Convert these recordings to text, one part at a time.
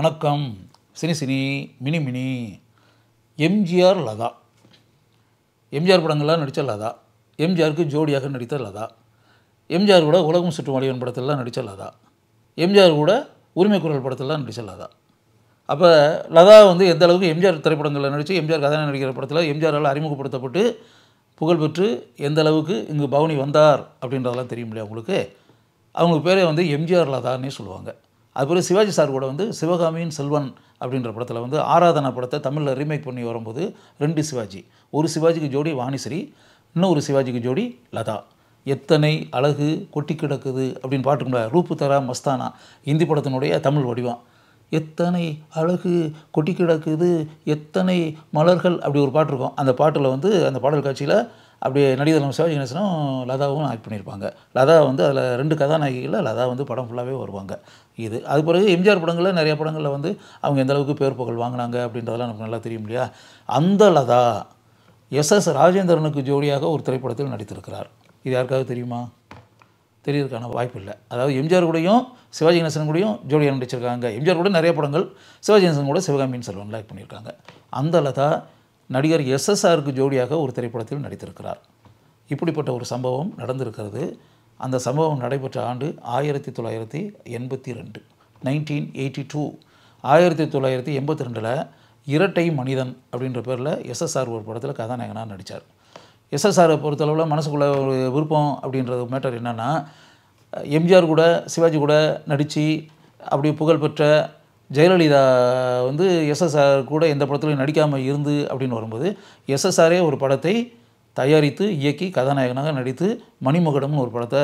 வணக்கம் சினி சினி மினி மினி எம்ஜிஆர் லதா எம்ஜிஆர் படங்கள்லாம் நடித்த லதா எம்ஜிஆருக்கு ஜோடியாக நடித்த லதா எம்ஜிஆர் கூட உலகம் சுற்று வடிவன் படத்திலலாம் நடித்த லதா எம்ஜிஆர் கூட உரிமை குரல் படத்திலலாம் நடித்த லதா அப்போ லதா வந்து எந்த அளவுக்கு எம்ஜிஆர் திரைப்படங்களில் நடித்து எம்ஜிஆர் கதாநாயகன் நடிக்கிற படத்தில் எம்ஜிஆரால் அறிமுகப்படுத்தப்பட்டு புகழ்பெற்று எந்த அளவுக்கு இங்கு பவனி வந்தார் அப்படின்றதெல்லாம் தெரியும் இல்லையா அவங்களுக்கு அவங்களுக்கு பேரே வந்து எம்ஜிஆர் லதான்னே சொல்லுவாங்க அதுபோல் சிவாஜி சார் கூட வந்து சிவகாமியின் செல்வன் அப்படின்ற படத்தில் வந்து ஆராதனா படத்தை தமிழில் ரீமேக் பண்ணி வரும்போது ரெண்டு சிவாஜி ஒரு சிவாஜிக்கு ஜோடி வாணிஸ்ரீ இன்னொரு சிவாஜிக்கு ஜோடி லதா எத்தனை அழகு கொட்டி கிடக்குது அப்படின்னு பாட்டுக்குள்ள ரூப்பு தரா மஸ்தானா இந்தி படத்தினுடைய தமிழ் வடிவம் எத்தனை அழகு கொட்டி கிடக்குது எத்தனை மலர்கள் அப்படி ஒரு பாட்டு இருக்கும் அந்த பாட்டில் வந்து அந்த பாடல் காட்சியில் அப்படி நடிகர் சிவாஜி கணேசனும் லதாவும் ஆக்ட் பண்ணியிருப்பாங்க லதா வந்து அதில் ரெண்டு கதாநாயகிகளில் லதா வந்து படம் ஃபுல்லாகவே வருவாங்க இது அது பிறகு எம்ஜிஆர் படங்களில் நிறைய படங்களில் வந்து அவங்க எந்தளவுக்கு பேர் புகழ் வாங்கினாங்க அப்படின்றதெல்லாம் நமக்கு நல்லா தெரியும் இல்லையா அந்த லதா எஸ் எஸ் ராஜேந்திரனுக்கு ஜோடியாக ஒரு திரைப்படத்தில் நடித்திருக்கிறார் இது யாருக்காவது தெரியுமா தெரியறதுக்கான வாய்ப்பு இல்லை அதாவது எம்ஜிஆர் கூடயும் சிவாஜி கணேசன் கூடயும் ஜோடியாக நடிச்சிருக்காங்க எம்ஜிஆர் கூட நிறைய படங்கள் சிவாஜி கணேசன் கூட சிவகாமியின் செல்வன் லைக் பண்ணியிருக்காங்க அந்த லதா நடிகர் எஸ்எஸ்ஆருக்கு ஜோடியாக ஒரு திரைப்படத்தில் நடித்திருக்கிறார் இப்படிப்பட்ட ஒரு சம்பவம் நடந்திருக்கிறது அந்த சம்பவம் நடைபெற்ற ஆண்டு ஆயிரத்தி தொள்ளாயிரத்தி எண்பத்தி ரெண்டு நைன்டீன் எயிட்டி டூ ஆயிரத்தி தொள்ளாயிரத்தி எண்பத்தி ரெண்டில் இரட்டை மனிதன் அப்படின்ற பேரில் எஸ்எஸ்ஆர் ஒரு படத்தில் கதாநாயகனாக நடித்தார் எஸ்எஸ்ஆரை பொறுத்தளவில் மனசுக்குள்ளே ஒரு விருப்பம் அப்படின்றது மேட்டர் என்னென்னா எம்ஜிஆர் கூட சிவாஜி கூட நடித்து அப்படி புகழ்பெற்ற ஜெயலலிதா வந்து எஸ்எஸ்ஆர் கூட எந்த படத்துலையும் நடிக்காமல் இருந்து அப்படின்னு வரும்போது எஸ்எஸ்ஆரே ஒரு படத்தை தயாரித்து இயக்கி கதாநாயகனாக நடித்து மணிமகுடம்னு ஒரு படத்தை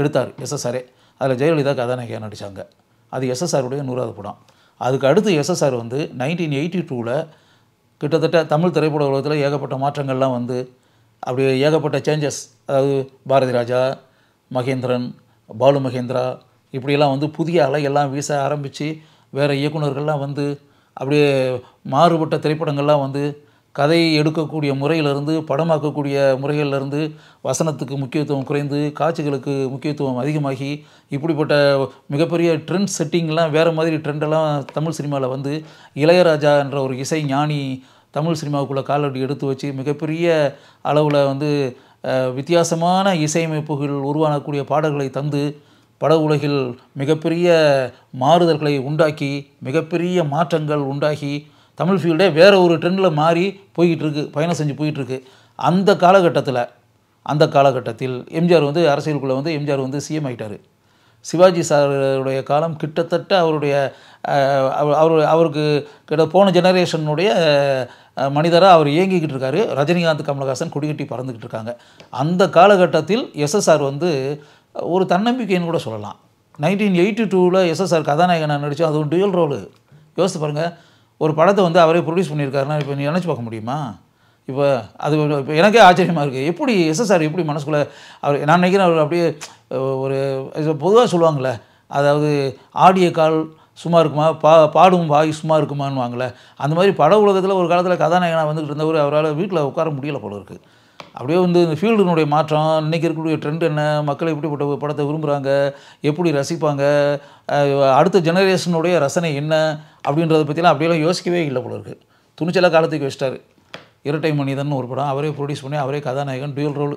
எடுத்தார் எஸ்எஸ்ஆரே அதில் ஜெயலலிதா கதாநாயகியாக நடித்தாங்க அது எஸ்எஸ்ஆருடைய நூறாவது படம் அதுக்கு அடுத்து எஸ்எஸ்ஆர் வந்து நைன்டீன் எயிட்டி டூவில் கிட்டத்தட்ட தமிழ் திரைப்பட உலகத்தில் ஏகப்பட்ட மாற்றங்கள்லாம் வந்து அப்படி ஏகப்பட்ட சேஞ்சஸ் அதாவது பாரதி ராஜா மகேந்திரன் பாலு மகேந்திரா இப்படியெல்லாம் வந்து புதிய அலை எல்லாம் வீச ஆரம்பித்து வேறு இயக்குநர்கள்லாம் வந்து அப்படியே மாறுபட்ட திரைப்படங்கள்லாம் வந்து கதை எடுக்கக்கூடிய முறையிலிருந்து படமாக்கக்கூடிய முறைகளிலிருந்து வசனத்துக்கு முக்கியத்துவம் குறைந்து காட்சிகளுக்கு முக்கியத்துவம் அதிகமாகி இப்படிப்பட்ட மிகப்பெரிய ட்ரெண்ட் செட்டிங்லாம் வேறு மாதிரி ட்ரெண்டெல்லாம் தமிழ் சினிமாவில் வந்து இளையராஜா என்ற ஒரு இசை ஞானி தமிழ் சினிமாவுக்குள்ளே காலடி எடுத்து வச்சு மிகப்பெரிய அளவில் வந்து வித்தியாசமான இசையமைப்புகள் உருவானக்கூடிய பாடல்களை தந்து பட உலகில் மிகப்பெரிய மாறுதல்களை உண்டாக்கி மிகப்பெரிய மாற்றங்கள் உண்டாகி தமிழ் ஃபீல்டே வேறு ஒரு ட்ரெண்டில் மாறி போய்கிட்டுருக்கு பயணம் செஞ்சு போயிட்டுருக்கு அந்த காலகட்டத்தில் அந்த காலகட்டத்தில் எம்ஜிஆர் வந்து அரசியலுக்குள்ளே வந்து எம்ஜிஆர் வந்து சிஎம் ஆகிட்டார் சிவாஜி சாருடைய காலம் கிட்டத்தட்ட அவருடைய அவர் அவருக்கு கிட்ட போன ஜெனரேஷனுடைய மனிதராக அவர் இயங்கிக்கிட்டு இருக்காரு ரஜினிகாந்த் கமலஹாசன் குடிகட்டி பறந்துக்கிட்டு இருக்காங்க அந்த காலகட்டத்தில் எஸ்எஸ்ஆர் வந்து ஒரு தன்னம்பிக்கைன்னு கூட சொல்லலாம் நைன்டீன் எயிட்டி டூவில் எஸ்எஸ்ஆர் கதாநாயகனாக நடித்தோம் அதுவும் டுயல் ரோலு யோசித்து பாருங்கள் ஒரு படத்தை வந்து அவரே ப்ரொடியூஸ் பண்ணியிருக்காருன்னா இப்போ நீ நினச்சி பார்க்க முடியுமா இப்போ அது இப்போ எனக்கே ஆச்சரியமாக இருக்குது எப்படி எஸ்எஸ்ஆர் எப்படி மனசுக்குள்ளே அவர் நான் நினைக்கிறேன் அவர் அப்படியே ஒரு பொதுவாக சொல்லுவாங்களே அதாவது ஆடிய கால் சும்மா இருக்குமா பா பாடும் வாய் சும்மா இருக்குமான்னு வாங்கல அந்த மாதிரி பட உலகத்தில் ஒரு காலத்தில் கதாநாயகனாக வந்துக்கிட்டு இருந்தவர் அவரால் வீட்டில் உட்கார முடியல போல இருக்குது அப்படியே வந்து இந்த ஃபீல்டினுடைய மாற்றம் இன்றைக்கி இருக்கக்கூடிய ட்ரெண்ட் என்ன மக்கள் எப்படிப்பட்ட படத்தை விரும்புகிறாங்க எப்படி ரசிப்பாங்க அடுத்த ஜெனரேஷனுடைய ரசனை என்ன அப்படின்றத பற்றிலாம் அப்படியெல்லாம் யோசிக்கவே இல்லை போல இருக்குது துணிச்சலாக காலத்துக்கு வச்சிட்டார் இரட்டை மனிதன் ஒரு படம் அவரே ப்ரொடியூஸ் பண்ணி அவரே கதாநாயகன் டியூல் ரோல்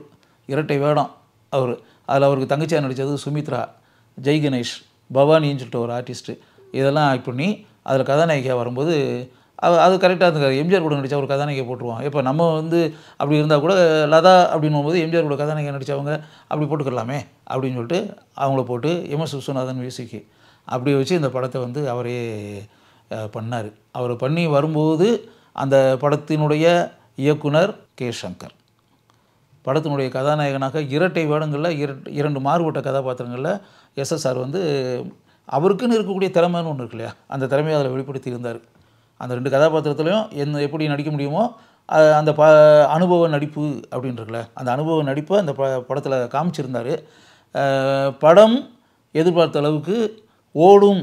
இரட்டை வேடம் அவர் அதில் அவருக்கு தங்கச்சியாக நடித்தது சுமித்ரா ஜெய்கணேஷ் பவானின்னு சொல்லிட்டு ஒரு ஆர்டிஸ்ட்டு இதெல்லாம் பண்ணி அதில் கதாநாயகியாக வரும்போது அது கரெக்டாக இருந்துக்காரு எம்ஜிஆர் கூட நடித்தா ஒரு கதாநாயகி போட்டுருவோம் இப்போ நம்ம வந்து அப்படி இருந்தால் கூட லதா அப்படின்னும் போது எம்ஜிஆர் கூட கதாநாயகி நடித்தவங்க அப்படி போட்டுக்கலாமே அப்படின்னு சொல்லிட்டு அவங்கள போட்டு எம்எஸ் விஸ்வநாதன் மியூசிக்கு அப்படி வச்சு இந்த படத்தை வந்து அவரே பண்ணார் அவர் பண்ணி வரும்போது அந்த படத்தினுடைய இயக்குனர் கே சங்கர் படத்தினுடைய கதாநாயகனாக இரட்டை வேடங்களில் இரண்டு மாறுபட்ட கதாபாத்திரங்களில் எஸ்எஸ்ஆர் வந்து அவருக்குன்னு இருக்கக்கூடிய திறமைன்னு ஒன்று இருக்கு இல்லையா அந்த திறமையை அதில் வெளிப்படுத்தி இருந்தார் அந்த ரெண்டு கதாபாத்திரத்துலையும் என்ன எப்படி நடிக்க முடியுமோ அந்த ப அனுபவ நடிப்பு அப்படின்ட்டுருக்குல்ல அந்த அனுபவ நடிப்பை அந்த ப படத்தில் காமிச்சிருந்தார் படம் எதிர்பார்த்த அளவுக்கு ஓடும்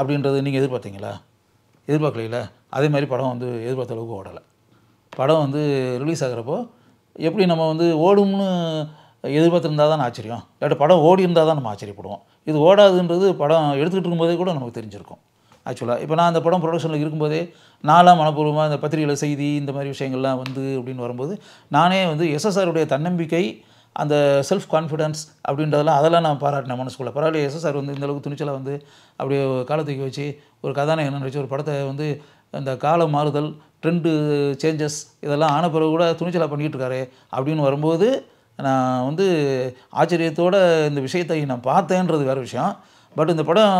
அப்படின்றத நீங்கள் எதிர்பார்த்தீங்களா எதிர்பார்க்கலையில அதே மாதிரி படம் வந்து எதிர்பார்த்த அளவுக்கு ஓடலை படம் வந்து ரிலீஸ் ஆகிறப்போ எப்படி நம்ம வந்து ஓடும்னு எதிர்பார்த்துருந்தால் தான் ஆச்சரியம் இல்லாட்டி படம் ஓடி இருந்தால் தான் நம்ம ஆச்சரியப்படுவோம் இது ஓடாதுன்றது படம் எடுத்துக்கிட்டு இருக்கும்போதே கூட நமக்கு தெரிஞ்சிருக்கும் ஆக்சுவலாக இப்போ நான் அந்த படம் ப்ரொடக்ஷனில் இருக்கும்போதே நாலாம் மனப்பூர்வமாக இந்த பத்திரிகையில் செய்தி இந்த மாதிரி விஷயங்கள்லாம் வந்து அப்படின்னு வரும்போது நானே வந்து எஸ்எஸ்ஆருடைய தன்னம்பிக்கை அந்த செல்ஃப் கான்ஃபிடன்ஸ் அப்படின்றதெல்லாம் அதெல்லாம் நான் பாராட்டினேன் மனசுக்குள்ளே பரவாயில்ல எஸ்எஸ்ஆர் வந்து இந்தளவுக்கு துணிச்சலாக வந்து அப்படியே காலத்துக்கு வச்சு ஒரு கதாநாயகன் நினச்சி ஒரு படத்தை வந்து அந்த கால மாறுதல் ட்ரெண்டு சேஞ்சஸ் இதெல்லாம் ஆன பிறகு கூட துணிச்சலாக பண்ணிக்கிட்டு இருக்காரு அப்படின்னு வரும்போது நான் வந்து ஆச்சரியத்தோடு இந்த விஷயத்தை நான் பார்த்தேன்றது வேறு விஷயம் பட் இந்த படம்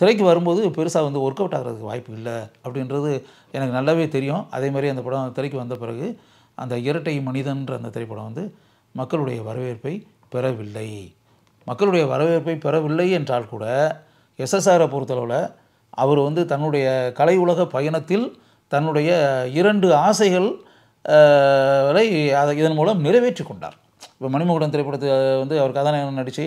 திரைக்கு வரும்போது பெருசாக வந்து ஒர்க் அவுட் ஆகிறதுக்கு வாய்ப்பு இல்லை அப்படின்றது எனக்கு நல்லாவே தெரியும் அதே மாதிரி அந்த படம் திரைக்கு வந்த பிறகு அந்த இரட்டை மனிதன்ற அந்த திரைப்படம் வந்து மக்களுடைய வரவேற்பை பெறவில்லை மக்களுடைய வரவேற்பை பெறவில்லை என்றால் கூட எஸ்எஸ்ஆரை பொறுத்தளவில் அவர் வந்து தன்னுடைய கலை உலக பயணத்தில் தன்னுடைய இரண்டு ஆசைகள் அதை இதன் மூலம் நிறைவேற்றி கொண்டார் இப்போ மணிமகுடன் திரைப்படத்தை வந்து அவர் கதாநாயகன் நடித்து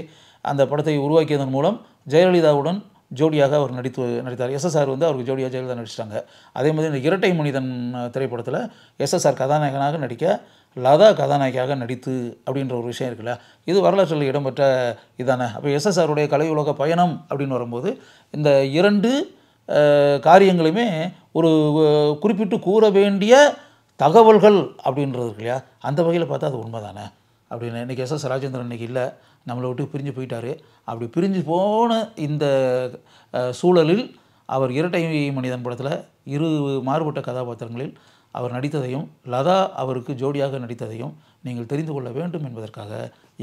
அந்த படத்தை உருவாக்கியதன் மூலம் ஜெயலலிதாவுடன் ஜோடியாக அவர் நடித்து நடித்தார் எஸ்எஸ்ஆர் வந்து அவருக்கு ஜோடியாக ஜெயலலிதா நடிச்சிட்டாங்க அதே மாதிரி இந்த இரட்டை மனிதன் திரைப்படத்தில் எஸ்எஸ்ஆர் கதாநாயகனாக நடிக்க லதா கதாநாயகியாக நடித்து அப்படின்ற ஒரு விஷயம் இருக்குல்ல இது வரலாற்றில் இடம்பெற்ற இதானே அப்போ எஸ்எஸ்ஆருடைய கலை உலக பயணம் அப்படின்னு வரும்போது இந்த இரண்டு காரியங்களையுமே ஒரு குறிப்பிட்டு கூற வேண்டிய தகவல்கள் அப்படின்றது இருக்கு இல்லையா அந்த வகையில் பார்த்தா அது உண்மை தானே அப்படின்னு இன்றைக்கி எஸ் எஸ் ராஜேந்திரன் இன்றைக்கி இல்லை நம்மளை விட்டு பிரிஞ்சு போயிட்டார் அப்படி பிரிஞ்சு போன இந்த சூழலில் அவர் இரட்டை மனிதன் படத்தில் இரு மாறுபட்ட கதாபாத்திரங்களில் அவர் நடித்ததையும் லதா அவருக்கு ஜோடியாக நடித்ததையும் நீங்கள் தெரிந்து கொள்ள வேண்டும் என்பதற்காக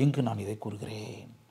இங்கு நான் இதை கூறுகிறேன்